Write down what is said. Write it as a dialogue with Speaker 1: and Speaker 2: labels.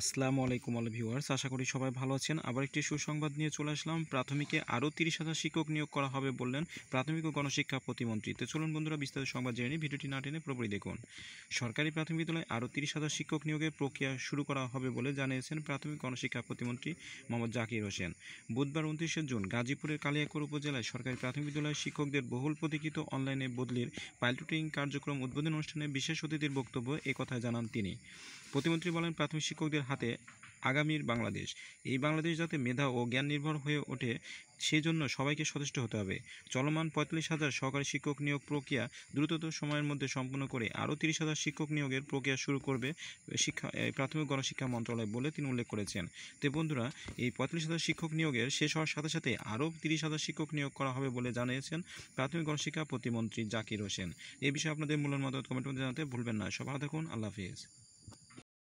Speaker 1: আসসালামু আলাইকুম আল ভিউয়ার্স আশা করি সবাই ভালো আছেন আবার একটি সুসংবাদ নিয়ে চলে আসলাম প্রাথমিকে আরও তিরিশ হাজার শিক্ষক নিয়োগ করা হবে বললেন প্রাথমিক ও গণশিক্ষা প্রতিমন্ত্রী তো চলুন বন্ধুরা বিস্তারিত সংবাদ জেনে নিই ভিডিওটি না টেনে পুরোপুরি দেখুন সরকারি প্রাথমিক বিদ্যালয়ে আরও তিরিশ হাজার শিক্ষক নিয়োগের প্রক্রিয়া শুরু করা হবে বলে জানিয়েছেন প্রাথমিক গণশিক্ষা প্রতিমন্ত্রী মোহাম্মদ জাকির হোসেন বুধবার উনত্রিশে জুন গাজীপুরের কালিয়াকোর উপজেলায় সরকারি প্রাথমিক বিদ্যালয়ের শিক্ষকদের বহুল প্রতীক্ষিত অনলাইনে বদলির পাইলটিং কার্যক্রম উদ্বোধন অনুষ্ঠানে বিশেষ অতিথির বক্তব্য একথা জানান তিনি প্রতিমন্ত্রী বলেন প্রাথমিক শিক্ষকদের হাতে আগামীর বাংলাদেশ এই বাংলাদেশ যাতে মেধা ও জ্ঞান নির্ভর হয়ে ওঠে সেই জন্য সবাইকে সচেষ্ট হতে হবে চলমান পঁয়তাল্লিশ হাজার সরকারি শিক্ষক নিয়োগ প্রক্রিয়া দ্রুততর সময়ের মধ্যে সম্পন্ন করে আরও তিরিশ হাজার শিক্ষক নিয়োগের প্রক্রিয়া শুরু করবে শিক্ষা প্রাথমিক গণশিক্ষা মন্ত্রণালয় বলে তিনি উল্লেখ করেছেন তো বন্ধুরা এই পঁয়তাল্লিশ হাজার শিক্ষক নিয়োগের শেষ হওয়ার সাথে সাথে আরও তিরিশ হাজার শিক্ষক নিয়োগ করা হবে বলে জানিয়েছেন প্রাথমিক গণশিক্ষা প্রতিমন্ত্রী জাকির হোসেন এ বিষয়ে আপনাদের মতো কমেন্ট মধ্যে জানাতে ভুলবেন না সব ভালো থাকুন আল্লাহ হাফিজ